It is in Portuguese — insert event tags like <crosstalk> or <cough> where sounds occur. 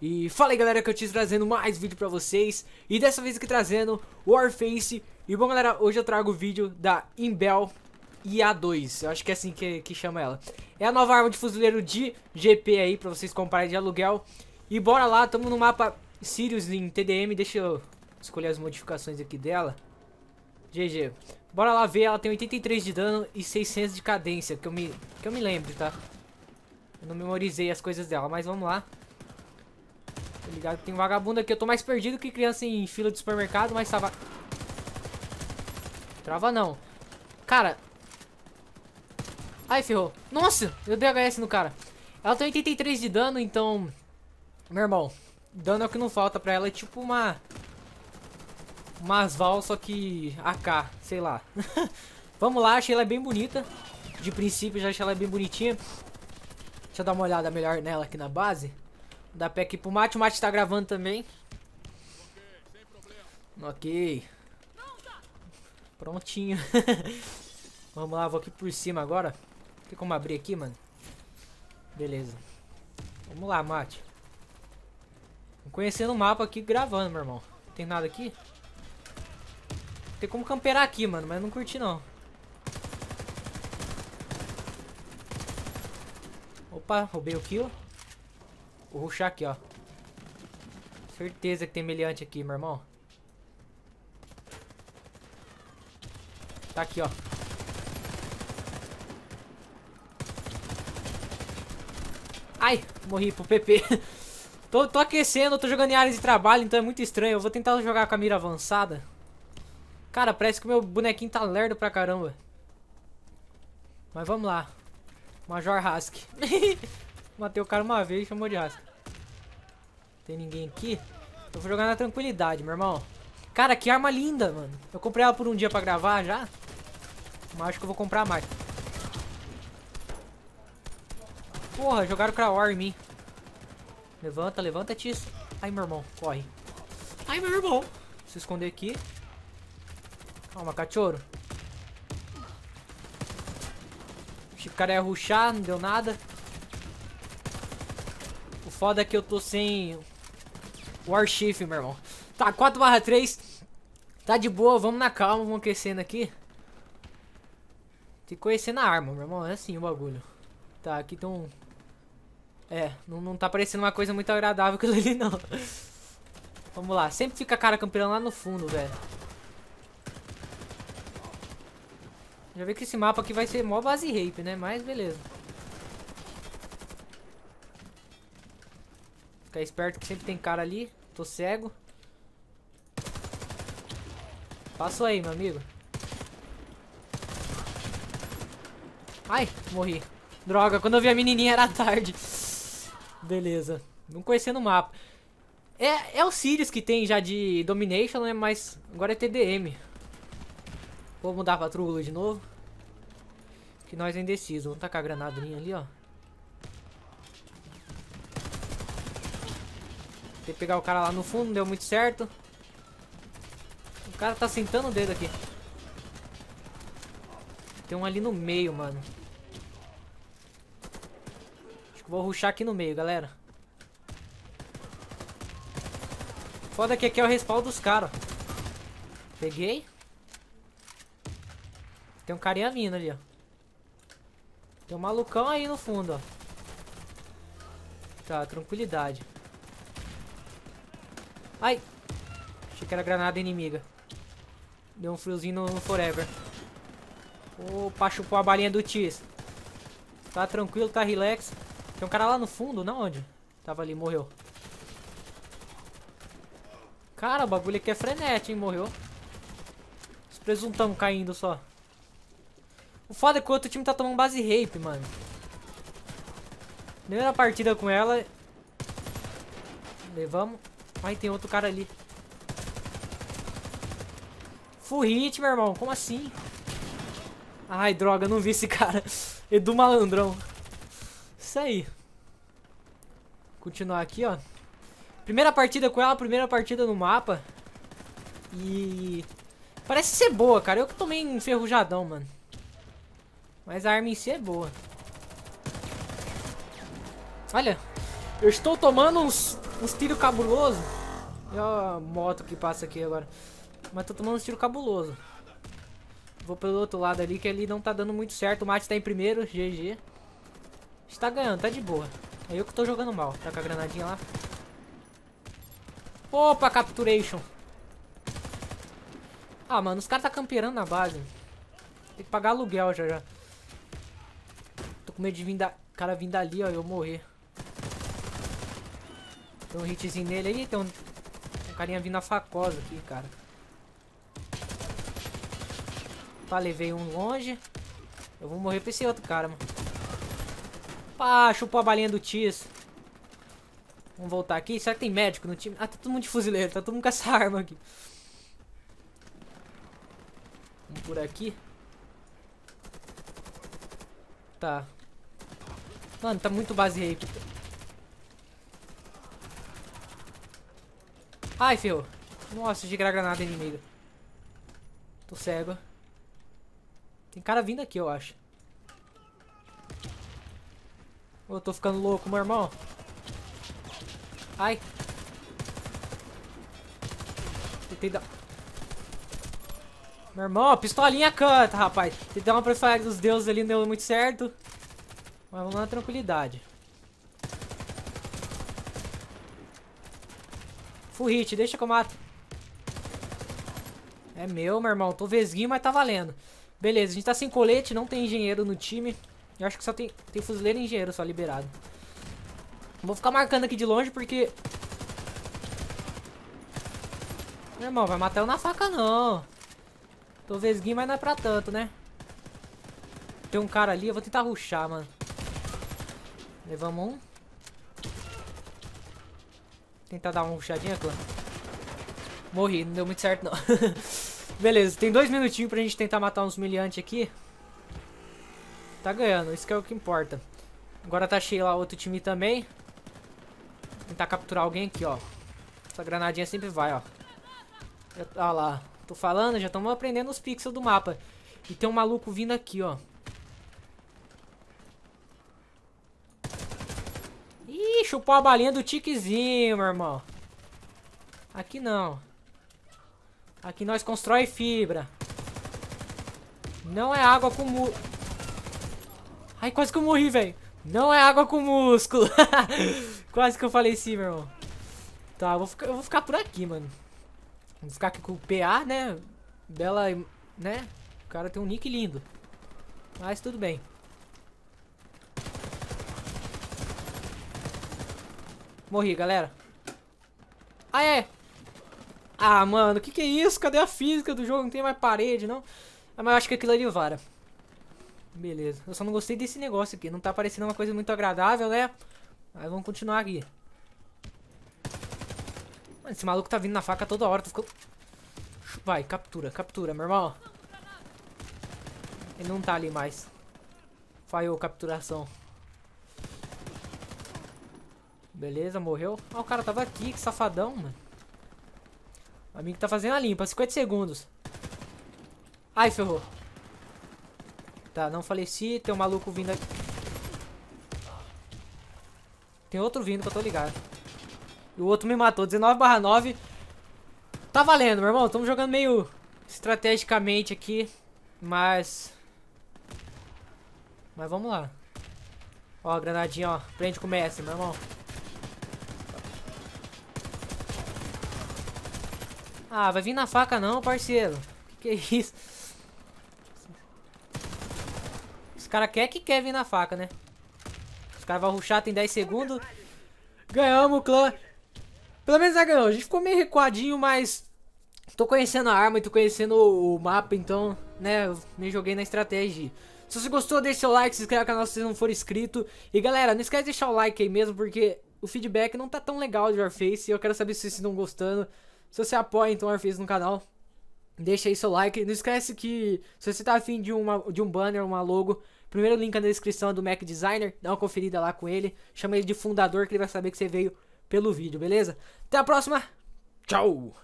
E fala aí galera que eu te trazendo mais vídeo pra vocês E dessa vez aqui trazendo Warface E bom galera, hoje eu trago o vídeo da Imbel IA2 Eu acho que é assim que, que chama ela É a nova arma de fuzileiro de GP aí pra vocês comprarem de aluguel E bora lá, tamo no mapa Sirius em TDM Deixa eu escolher as modificações aqui dela GG Bora lá ver, ela tem 83 de dano e 600 de cadência, que eu me, que eu me lembro, tá? Eu não memorizei as coisas dela, mas vamos lá. Tá ligado? Tem vagabundo aqui. Eu tô mais perdido que criança em fila de supermercado, mas tava... Trava não. Cara. Ai, ferrou. Nossa, eu dei HS no cara. Ela tem 83 de dano, então... Meu irmão, dano é o que não falta pra ela. É tipo uma... Uma asval, só que AK, sei lá. <laughs> Vamos lá, achei ela bem bonita. De princípio, já achei ela bem bonitinha. Deixa eu dar uma olhada melhor nela aqui na base. Dá pé aqui pro Mate. O Mate tá gravando também. Ok. Prontinho. <laughs> Vamos lá, vou aqui por cima agora. Tem como abrir aqui, mano? Beleza. Vamos lá, Mate. Conhecendo o mapa aqui, gravando, meu irmão. Tem nada aqui? Tem como camperar aqui, mano, mas não curti, não. Opa, roubei o kill. Vou ruxar aqui, ó. Certeza que tem meliante aqui, meu irmão. Tá aqui, ó. Ai, morri pro PP. <laughs> tô, tô aquecendo, tô jogando em áreas de trabalho, então é muito estranho. Eu vou tentar jogar com a mira avançada. Cara, parece que o meu bonequinho tá lerdo pra caramba. Mas vamos lá. Major Hask. <laughs> Matei o cara uma vez e chamou de rasca. Tem ninguém aqui? Eu vou jogar na tranquilidade, meu irmão. Cara, que arma linda, mano. Eu comprei ela por um dia pra gravar já. Mas acho que eu vou comprar mais. Porra, jogaram Crawar em mim. Levanta, levanta, Tis. Ai, meu irmão, corre. Ai, meu irmão. Se esconder aqui. Calma, cachorro. O cara ia é ruxar, não deu nada. O foda é que eu tô sem Warchief, meu irmão. Tá, 4 barra 3. Tá de boa, vamos na calma, vamos crescendo aqui. Tem que conhecer na arma, meu irmão. É assim o bagulho. Tá, aqui tem um... É, não, não tá parecendo uma coisa muito agradável aquilo ali, não. <laughs> Vamos lá. Sempre fica a cara campeão lá no fundo, velho. Já vi que esse mapa aqui vai ser mó base rape, né? Mas beleza. Ficar esperto que sempre tem cara ali. Tô cego. Passou aí, meu amigo. Ai, morri. Droga, quando eu vi a menininha era tarde. Beleza. Não conhecendo o mapa. É, é o Sirius que tem já de Domination, né? Mas agora é TDM. Vou mudar pra Trúbulo de novo. Que nós é indeciso. Vamos tacar a granadinha ali, ó. Tentei pegar o cara lá no fundo, não deu muito certo. O cara tá sentando o dedo aqui. Tem um ali no meio, mano. Acho que vou ruxar aqui no meio, galera. Foda que aqui é o respaldo dos caras. Peguei. Tem um carinha vindo ali, ó. Tem um malucão aí no fundo, ó. Tá, tranquilidade. Ai! Achei que era granada inimiga. Deu um friozinho no Forever. Opa, chupou a balinha do Tis. Tá tranquilo, tá relax. Tem um cara lá no fundo, não onde? Tava ali, morreu. Cara, o bagulho aqui é frenético, hein? Morreu. Os presuntão caindo só. O foda é que o outro time tá tomando base rape, mano. Primeira partida com ela. Levamos. Ai, tem outro cara ali. Full hit, meu irmão. Como assim? Ai, droga, não vi esse cara. <laughs> Edu Malandrão. Isso aí. Continuar aqui, ó. Primeira partida com ela, primeira partida no mapa. E... Parece ser boa, cara. Eu que tomei enferrujadão, mano. Mas a arma em si é boa. Olha, eu estou tomando uns, uns tiros cabulosos. E a moto que passa aqui agora. Mas tô tomando uns tiros cabuloso. Vou pelo outro lado ali, que ali não tá dando muito certo. O Mate tá em primeiro, GG. Está ganhando, tá de boa. É eu que tô jogando mal. Tá com a granadinha lá. Opa, Capturation. Ah, mano, os caras tá camperando na base. Tem que pagar aluguel já já. Tô com medo de vir da... cara vir dali, ó, e eu morrer. Tem um hitzinho nele aí, tem um, um carinha vindo a facosa aqui, cara. Tá, levei um longe. Eu vou morrer pra esse outro cara, mano. Pá, chupou a balinha do Tis. Vamos voltar aqui. Será que tem médico no time? Ah, tá todo mundo de fuzileiro. Tá todo mundo com essa arma aqui. Vamos por aqui. Tá. Mano, tá muito base aí. Ai, ferrou. Nossa, de granada inimiga. Tô cego. Tem cara vindo aqui, eu acho. Eu tô ficando louco, meu irmão. Ai. Tentei dar... Meu irmão, pistolinha canta, rapaz. Tentei dar uma prefire dos deuses ali, não deu muito certo. Mas vamos na tranquilidade. Full hit, deixa que eu mato. É meu, meu irmão. Tô vesguinho, mas tá valendo. Beleza, a gente tá sem colete, não tem engenheiro no time. Eu acho que só tem, tem fuzileiro e engenheiro só liberado. Vou ficar marcando aqui de longe porque... Meu irmão, vai matar eu na faca não. Tô vesguinho, mas não é pra tanto, né? Tem um cara ali, eu vou tentar ruxar, mano. Levamos um. Tentar dar uma ruxadinha, clã. Morri, não deu muito certo não. <laughs> Beleza, tem dois minutinhos pra gente tentar matar uns miliantes aqui. Tá ganhando, isso que é o que importa. Agora tá cheio lá outro time também. Tentar capturar alguém aqui, ó. Essa granadinha sempre vai, ó. Olha ah lá, tô falando, já estamos aprendendo os pixels do mapa. E tem um maluco vindo aqui, ó. Ih, chupou a balinha do tiquezinho, meu irmão. Aqui não. Aqui nós constrói fibra. Não é água com mu... Ai, quase que eu morri, velho. Não é água com músculo. <laughs> quase que eu falei sim, meu irmão. Tá, eu vou, ficar, eu vou ficar por aqui, mano. Vou ficar aqui com o PA, né? Bela, né? O cara tem um nick lindo. Mas tudo bem. Morri, galera. Ah, é. Ah, mano, o que, que é isso? Cadê a física do jogo? Não tem mais parede, não. Ah, mas eu acho que aquilo ali vara. Beleza. Eu só não gostei desse negócio aqui. Não tá parecendo uma coisa muito agradável, né? Mas vamos continuar aqui. Mano, esse maluco tá vindo na faca toda hora. Tá ficando... Vai, captura, captura, meu irmão. Ele não tá ali mais. Falhou capturação. Beleza, morreu. Ah, o cara tava aqui, que safadão, mano. O amigo tá fazendo a limpa, 50 segundos. Ai, ferrou. Tá, não faleci, tem um maluco vindo aqui. Tem outro vindo que eu tô ligado. E o outro me matou, 19 barra 9. Tá valendo, meu irmão. Tamo jogando meio estrategicamente aqui, mas... Mas vamos lá. Ó, granadinha, ó. Prende com o Messi, meu irmão. Ah, vai vir na faca não, parceiro. Que, que é isso? Os cara quer que quer vir na faca, né? Os caras vão ruxar, tem 10 segundos. Ganhamos o clã. Pelo menos a ganhou. A gente ficou meio recuadinho, mas... Tô conhecendo a arma e tô conhecendo o mapa, então... Né, eu me joguei na estratégia. Se você gostou, deixe seu like, se inscreva no canal se você não for inscrito. E galera, não esquece de deixar o like aí mesmo, porque o feedback não tá tão legal de Warface. E eu quero saber se vocês estão gostando. Se você apoia então Orphis no canal, deixa aí seu like. Não esquece que se você tá afim de, uma, de um banner, uma logo, primeiro link na descrição é do Mac Designer, dá uma conferida lá com ele. Chama ele de fundador que ele vai saber que você veio pelo vídeo, beleza? Até a próxima, tchau!